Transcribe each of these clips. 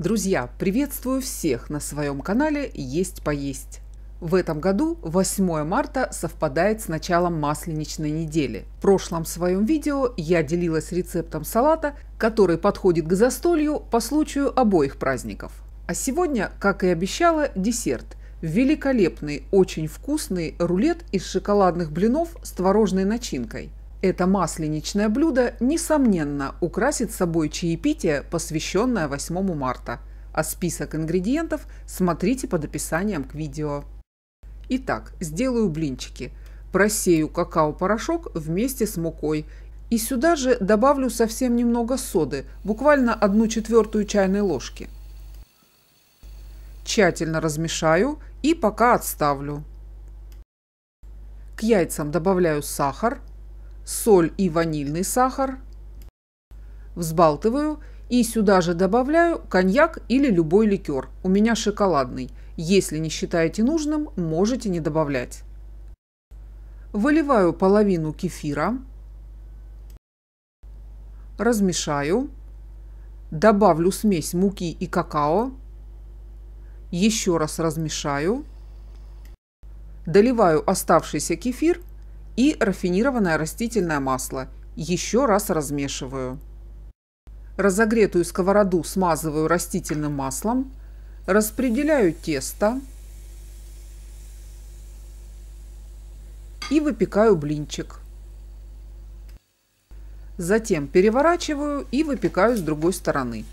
Друзья, приветствую всех на своем канале «Есть поесть». В этом году 8 марта совпадает с началом масленичной недели. В прошлом своем видео я делилась рецептом салата, который подходит к застолью по случаю обоих праздников. А сегодня, как и обещала, десерт. Великолепный, очень вкусный рулет из шоколадных блинов с творожной начинкой – это масленичное блюдо, несомненно, украсит собой чаепитие, посвященное 8 марта. А список ингредиентов смотрите под описанием к видео. Итак, сделаю блинчики. Просею какао-порошок вместе с мукой и сюда же добавлю совсем немного соды, буквально 1 четвертую чайной ложки. Тщательно размешаю и пока отставлю. К яйцам добавляю сахар, соль и ванильный сахар. Взбалтываю и сюда же добавляю коньяк или любой ликер. У меня шоколадный. Если не считаете нужным, можете не добавлять. Выливаю половину кефира. Размешаю. Добавлю смесь муки и какао. Еще раз размешаю. Доливаю оставшийся кефир и рафинированное растительное масло. Еще раз размешиваю. Разогретую сковороду смазываю растительным маслом. Распределяю тесто. И выпекаю блинчик. Затем переворачиваю и выпекаю с другой стороны.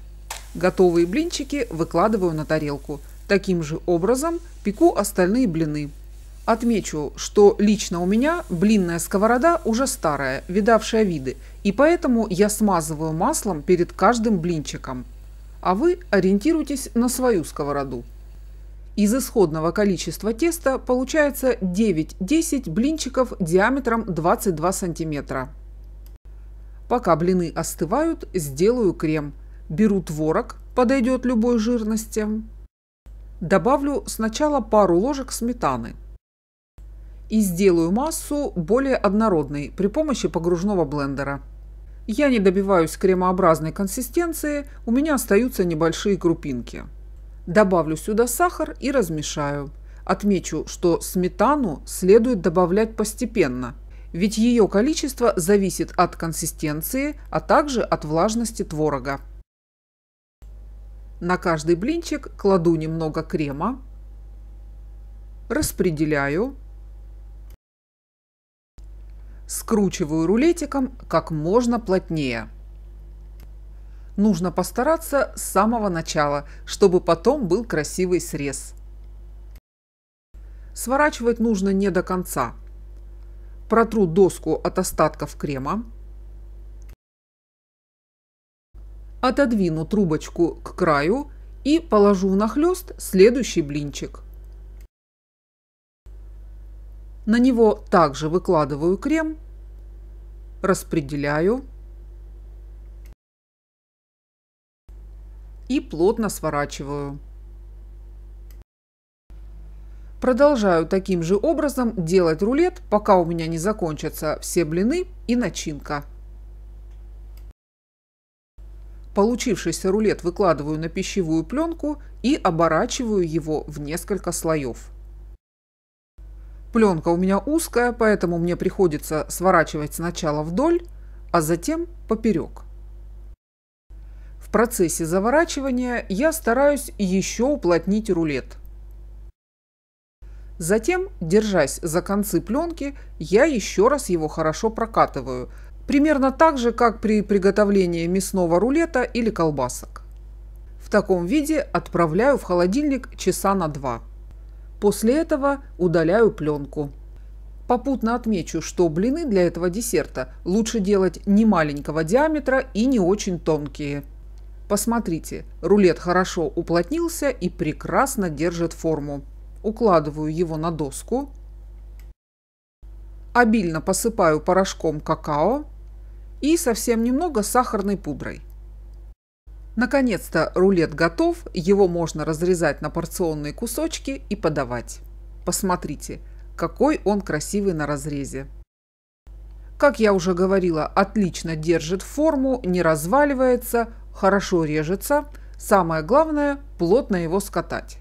Готовые блинчики выкладываю на тарелку. Таким же образом пеку остальные блины. Отмечу, что лично у меня блинная сковорода уже старая, видавшая виды, и поэтому я смазываю маслом перед каждым блинчиком. А вы ориентируйтесь на свою сковороду. Из исходного количества теста получается 9-10 блинчиков диаметром 22 сантиметра. Пока блины остывают, сделаю крем. Беру творог, подойдет любой жирности. Добавлю сначала пару ложек сметаны – и сделаю массу более однородной при помощи погружного блендера. Я не добиваюсь кремообразной консистенции, у меня остаются небольшие крупинки. Добавлю сюда сахар и размешаю. Отмечу, что сметану следует добавлять постепенно, ведь ее количество зависит от консистенции, а также от влажности творога. На каждый блинчик кладу немного крема, распределяю скручиваю рулетиком как можно плотнее. Нужно постараться с самого начала, чтобы потом был красивый срез. Сворачивать нужно не до конца. Протру доску от остатков крема. Отодвину трубочку к краю и положу в нахлёст следующий блинчик. На него также выкладываю крем, распределяю и плотно сворачиваю. Продолжаю таким же образом делать рулет, пока у меня не закончатся все блины и начинка. Получившийся рулет выкладываю на пищевую пленку и оборачиваю его в несколько слоев. Пленка у меня узкая, поэтому мне приходится сворачивать сначала вдоль, а затем поперек. В процессе заворачивания я стараюсь еще уплотнить рулет. Затем, держась за концы пленки, я еще раз его хорошо прокатываю, примерно так же, как при приготовлении мясного рулета или колбасок. В таком виде отправляю в холодильник часа на два. После этого удаляю пленку. Попутно отмечу, что блины для этого десерта лучше делать не маленького диаметра и не очень тонкие. Посмотрите, рулет хорошо уплотнился и прекрасно держит форму. Укладываю его на доску. Обильно посыпаю порошком какао и совсем немного сахарной пудрой. Наконец-то рулет готов, его можно разрезать на порционные кусочки и подавать. Посмотрите, какой он красивый на разрезе. Как я уже говорила, отлично держит форму, не разваливается, хорошо режется. Самое главное – плотно его скатать.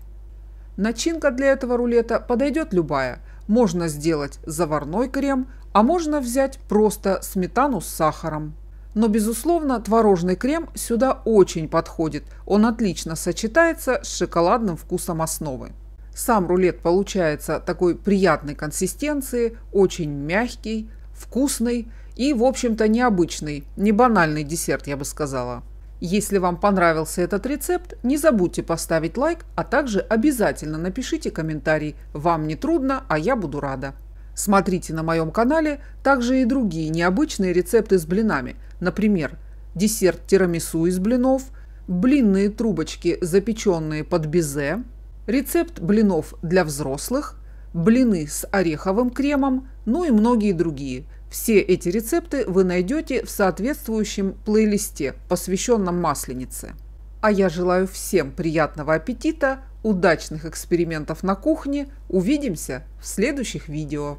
Начинка для этого рулета подойдет любая. Можно сделать заварной крем, а можно взять просто сметану с сахаром. Но, безусловно, творожный крем сюда очень подходит. Он отлично сочетается с шоколадным вкусом основы. Сам рулет получается такой приятной консистенции, очень мягкий, вкусный и, в общем-то, необычный, не банальный десерт, я бы сказала. Если вам понравился этот рецепт, не забудьте поставить лайк, а также обязательно напишите комментарий. Вам не трудно, а я буду рада. Смотрите на моем канале также и другие необычные рецепты с блинами. Например, десерт тирамису из блинов, блинные трубочки, запеченные под безе, рецепт блинов для взрослых, блины с ореховым кремом, ну и многие другие. Все эти рецепты вы найдете в соответствующем плейлисте, посвященном масленице. А я желаю всем приятного аппетита, удачных экспериментов на кухне. Увидимся в следующих видео.